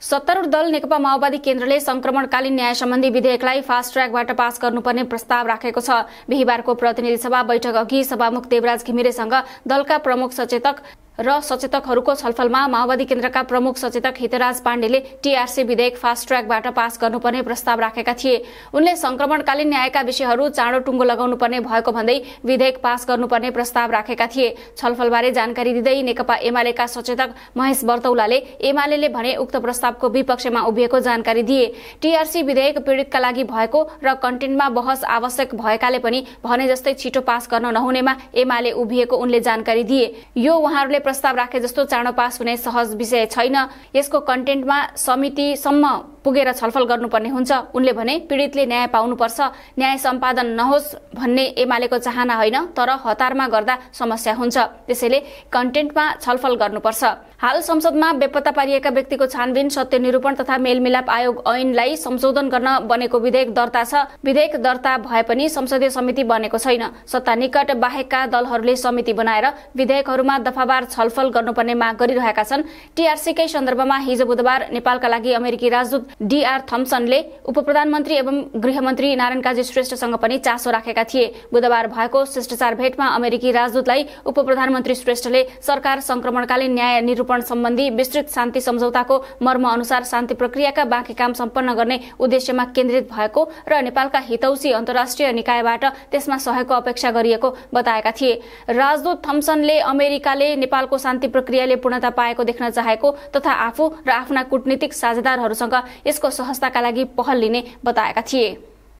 सत्तारूढ़ दल नेकपा माओवादी केन्द्रले संक्रमणकालीन न्याय सम्बन्धी विधेयकलाई फास्ट ट्र्याकबाट पास गर्नुपर्ने प्रस्ताव राखेको छ बिहिबारको प्रतिनिधि सभा बैठक अघि सभामुख देवराज घिमिरेसँग दलका प्रमुख सचेतक र सचेतकहरूको छलफलमा माओवादी केन्द्रका प्रमुख सचेतक हितराज पाण्डेले टीआरसी विधेयक फास्ट ट्र्याकबाट पास गर्नुपर्ने प्रस्ताव राखेका थिए उनले संक्रमणकालीन न्यायका विषयहरू चाँडो टुङ्गो लगाउनुपर्ने भएको भन्दै विधेयक पास गर्नुपर्ने प्रस्ताव राखेका थिए छलफलबारे जानकारी दिँदै नेकपा एमालेका सचेतक महेश बर्तौलाले एमाले भने उक्त प्रस्तावको विपक्षमा उभिएको जानकारी दिए टीआरसी विधेयक पीड़ितका लागि भएको र कन्टेन्टमा बहस आवश्यक भएकाले पनि भने जस्तै छिटो पास गर्न नहुनेमा एमाले उभिएको उनले जानकारी दिए यो उहाँहरूले प्रस्ताव राखे जस्तो चाँडो पास हुने सहज विषय छैन यसको कन्टेन्टमा समितिसम्म पुगेर छलफल गर्नुपर्ने हुन्छ उनले भने पीडितले न्याय पाउनुपर्छ न्याय सम्पादन नहोस् भन्ने एमालेको चाहना होइन तर हतारमा गर्दा समस्या हुन्छ त्यसैले कन्टेन्टमा छलफल गर्नुपर्छ हाल संसदमा बेपत्ता पारिएका व्यक्तिको छानबिन सत्य निरूपण तथा मेलमिलाप आयोग ऐनलाई संशोधन गर्न बनेको विधेयक दर्ता छ विधेयक दर्ता भए पनि संसदीय समिति बनेको छैन सत्ता निकट बाहेकका दलहरूले समिति बनाएर विधेयकहरूमा दफावार छलफल गर्नुपर्ने माग गरिरहेका छन् टीआरसीकै सन्दर्भमा हिजो बुधबार नेपालका लागि अमेरिकी राजदूत डीआर थम्सनले उप प्रधानमन्त्री एवं गृहमन्त्री नारायण काजी श्रेष्ठसँग पनि चासो राखेका थिए बुधबार भएको शिष्टाचार भेटमा अमेरिकी राजदूतलाई उप प्रधानमन्त्री श्रेष्ठले सरकार संक्रमणकालीन न्याय निरूपण सम्बन्धी विस्तृत शान्ति सम्झौताको मर्म अनुसार शान्ति प्रक्रियाका बाँकी काम सम्पन्न गर्ने उद्देश्यमा केन्द्रित भएको र नेपालका हितौसी अन्तर्राष्ट्रिय निकायबाट त्यसमा सहयोगको अपेक्षा गरिएको बताएका थिए राजदूत थम्सनले अमेरिकाले नेपाल नेपालको शान्ति प्रक्रियाले पूर्णता पाएको देख्न चाहेको तथा आफू र आफ्ना कूटनीतिक साझेदारहरूसँग यसको सहजताका लागि पहल लिने बताएका थिए